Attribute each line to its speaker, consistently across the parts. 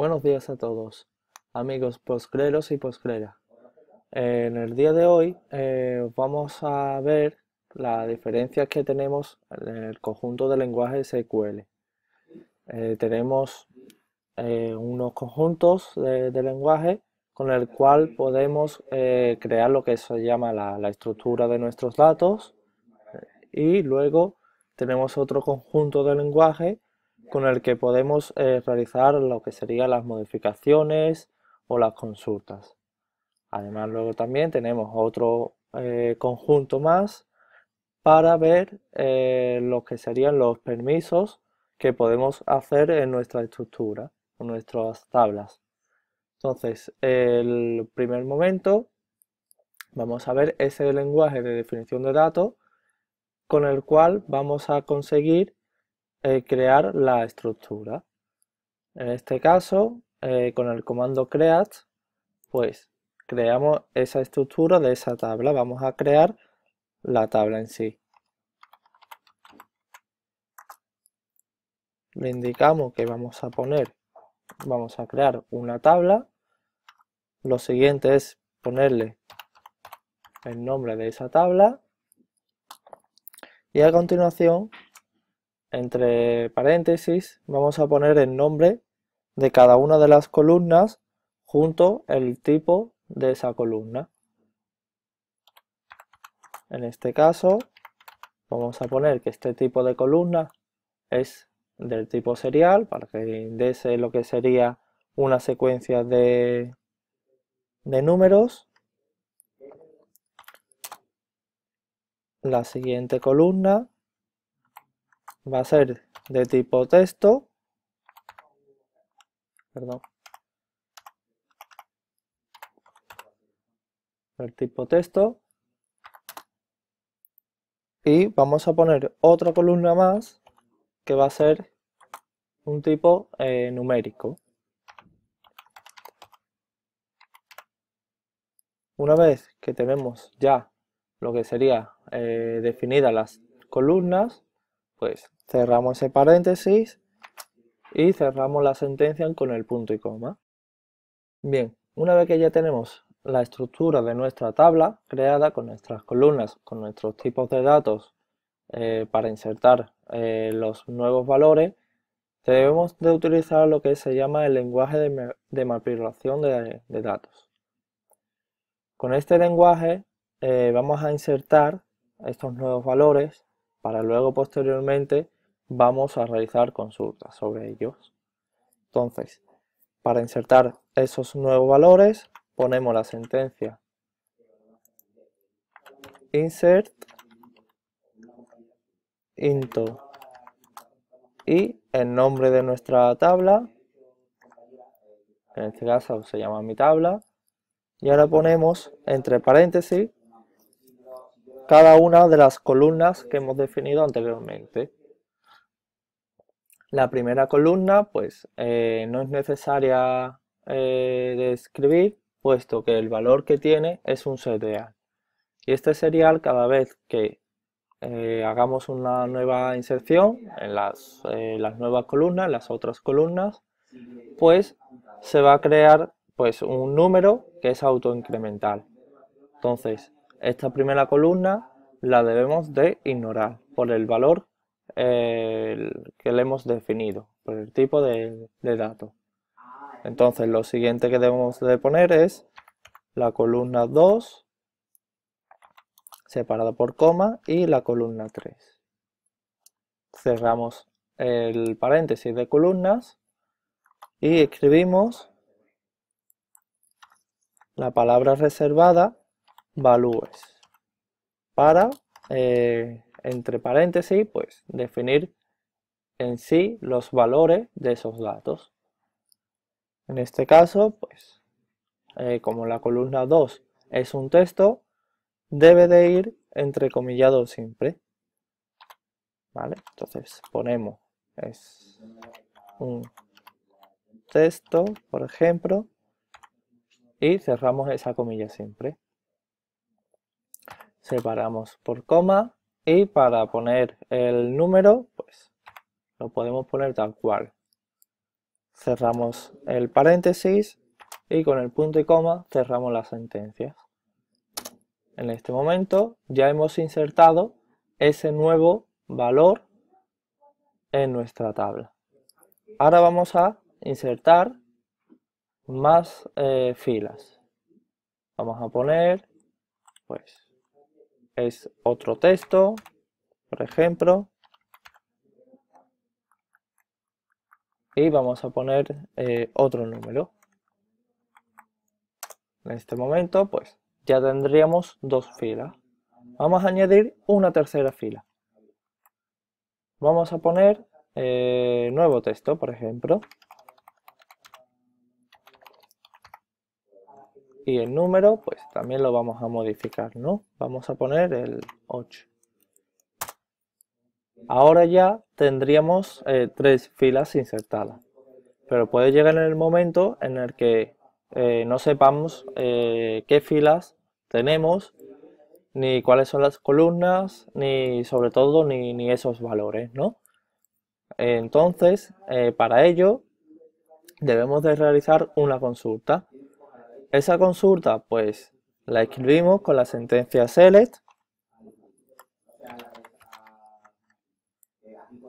Speaker 1: Buenos días a todos, amigos postcleros y postgreras. En el día de hoy eh, vamos a ver las diferencias que tenemos en el conjunto de lenguaje SQL. Eh, tenemos eh, unos conjuntos de, lenguaje con el cual podemos crear lo que se llama la, la estructura de nuestros datos y luego tenemos otro conjunto de lenguaje con el que podemos eh, realizar lo que serían las modificaciones o las consultas. Además luego también tenemos otro eh, conjunto más para ver eh, lo que serían los permisos que podemos hacer en nuestra estructura, o nuestras tablas. Entonces, el primer momento vamos a ver ese lenguaje de definición de datos con el cual vamos a conseguir eh, crear la estructura. En este caso, eh, con el comando create, pues creamos esa estructura de esa tabla. Vamos a crear la tabla en sí. Le indicamos que vamos a poner, vamos a crear una tabla. Lo siguiente es ponerle el nombre de esa tabla. Y a continuación entre paréntesis vamos a poner el nombre de cada una de las columnas junto el tipo de esa columna. En este caso vamos a poner que este tipo de columna es del tipo serial para que indese lo que sería una secuencia de números. La siguiente columna va a ser de tipo texto. Perdón. El tipo texto. Y vamos a poner otra columna más que va a ser un tipo eh, numérico. Una vez que tenemos ya lo que sería eh, definidas las columnas, pues Cerramos ese paréntesis y cerramos la sentencia con el punto y coma. Bien, una vez que ya tenemos la estructura de nuestra tabla creada con nuestras columnas, con nuestros tipos de datos eh, para insertar eh, los nuevos valores, debemos de utilizar lo que se llama el lenguaje de, de de, datos. Con este lenguaje eh, vamos a insertar estos nuevos valores para luego posteriormente vamos a realizar consultas sobre ellos. Entonces, para insertar esos nuevos valores, ponemos la sentencia insert into y el nombre de nuestra tabla, en este caso se llama mi tabla, y ahora ponemos entre paréntesis cada una de las columnas que hemos definido anteriormente. La primera columna, pues, eh, no es necesaria eh, describir, puesto que el valor que tiene es un serial. Y este serial, cada vez que eh, hagamos una nueva inserción en eh, las, nuevas columnas, las otras columnas, pues se va a crear pues un número que es autoincremental. Entonces, esta primera columna la debemos de ignorar por el valor que le hemos definido, por el tipo de, dato. Entonces lo siguiente que debemos de poner es la columna 2 separada por coma y la columna 3. Cerramos el paréntesis de columnas y escribimos la palabra reservada values para eh, entre paréntesis, pues definir en sí los valores de esos datos. En este caso, pues, eh, como la columna 2 es un texto, debe de ir entre entrecomillado siempre. ¿Vale? Entonces ponemos es un texto, por ejemplo, y cerramos esa comilla siempre. Separamos por coma y para poner el número, pues lo podemos poner tal cual. Cerramos el paréntesis y con el punto y coma cerramos las sentencias. En este momento ya hemos insertado ese nuevo valor en nuestra tabla. Ahora vamos a insertar más eh, filas. Vamos a poner, pues, es otro texto, por ejemplo. Y vamos a poner eh, otro número. En este momento, pues, ya tendríamos dos filas. Vamos a añadir una tercera fila. Vamos a poner eh, nuevo texto, por ejemplo. Y el número, pues también lo vamos a modificar, ¿no? Vamos a poner el 8. Ahora ya tendríamos eh, tres filas insertadas. Pero puede llegar en el momento en el que eh, no sepamos eh, qué filas tenemos, ni cuáles son las columnas, ni sobre todo ni, ni esos valores, ¿no? Entonces, para ello, debemos de realizar una consulta esa consulta, pues la escribimos con la sentencia select.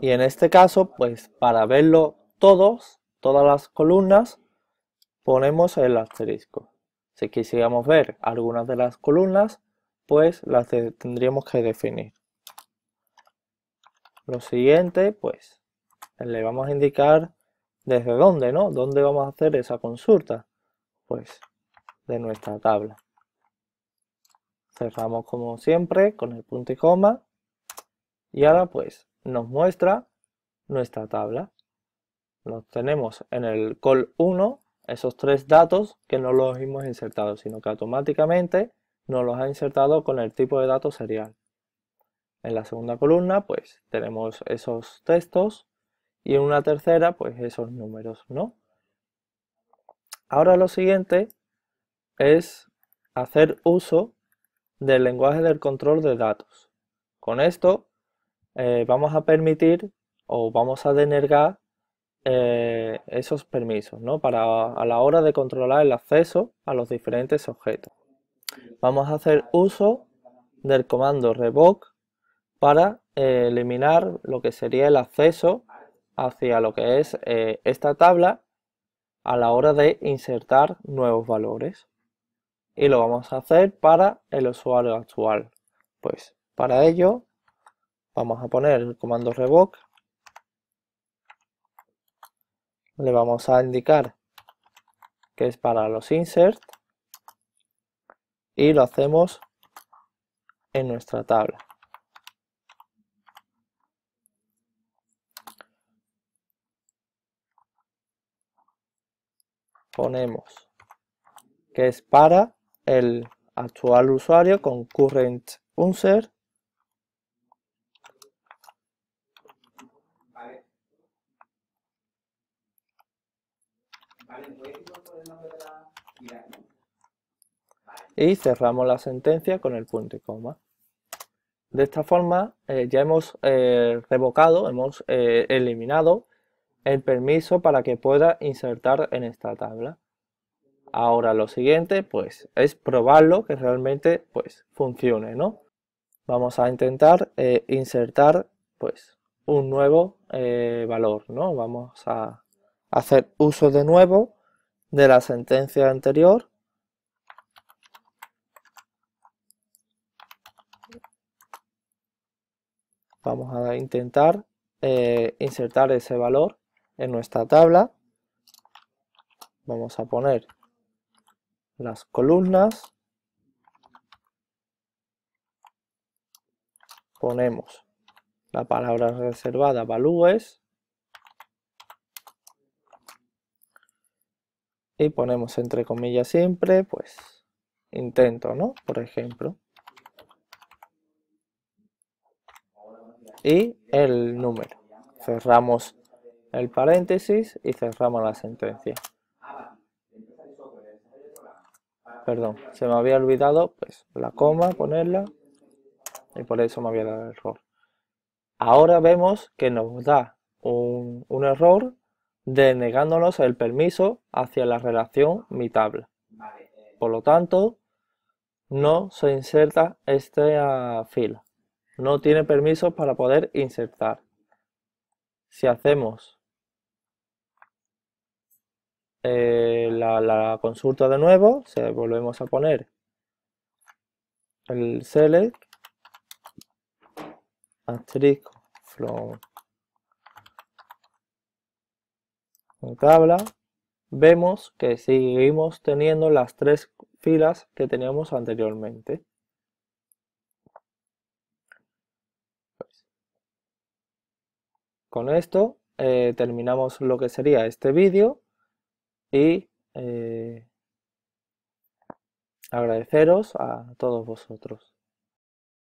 Speaker 1: Y en este caso, pues para verlo todos, todas las columnas, ponemos el asterisco. Si quisiéramos ver algunas de las columnas, pues las tendríamos que definir. Lo siguiente, pues le vamos a indicar desde dónde, ¿no? ¿Dónde vamos a hacer esa consulta? Pues de nuestra tabla. Cerramos como siempre con el punto y coma. Y ahora pues nos muestra nuestra tabla. nos tenemos en el col 1, esos tres datos que no los hemos insertado, sino que automáticamente nos los ha insertado con el tipo de dato serial. En la segunda columna pues tenemos esos textos y en una tercera pues esos números, ¿no? Ahora lo siguiente es hacer uso del lenguaje del control de datos. Con esto eh, vamos a permitir o vamos a denegar eh, esos permisos ¿no? para a la hora de controlar el acceso a los diferentes objetos. Vamos a hacer uso del comando revoke para eh, eliminar lo que sería el acceso hacia lo que es esta tabla a la hora de insertar nuevos valores y lo vamos a hacer para el usuario actual. Pues para ello vamos a poner el comando revoke, le vamos a indicar que es para los insert y lo hacemos en nuestra tabla. Ponemos que es para el actual usuario con current user y cerramos la sentencia con el punto y coma. De esta forma eh, ya hemos eh, revocado, hemos eh, eliminado el permiso para que pueda insertar en esta tabla. Ahora lo siguiente, pues, es probarlo que realmente, pues, funcione, ¿no? Vamos a intentar eh, insertar, pues, un nuevo eh, valor, ¿no? Vamos a hacer uso de nuevo de la sentencia anterior. Vamos a intentar eh, insertar ese valor en nuestra tabla. Vamos a poner las columnas, ponemos la palabra reservada values, y ponemos entre comillas siempre, pues intento, ¿no? Por ejemplo. Y el número. Cerramos el paréntesis y cerramos la sentencia. perdón, se me había olvidado pues la coma, ponerla, y por eso me había dado el error. Ahora vemos que nos da un, error denegándonos el permiso hacia la relación mi tabla. Por lo tanto, no se inserta esta ah, fila. No tiene permiso para poder insertar. Si hacemos eh, la, consulta de nuevo, se, volvemos a poner el select asterisco from tabla vemos que seguimos teniendo las tres filas que teníamos anteriormente. con esto eh, terminamos lo que sería este vídeo y eh, agradeceros a todos vosotros.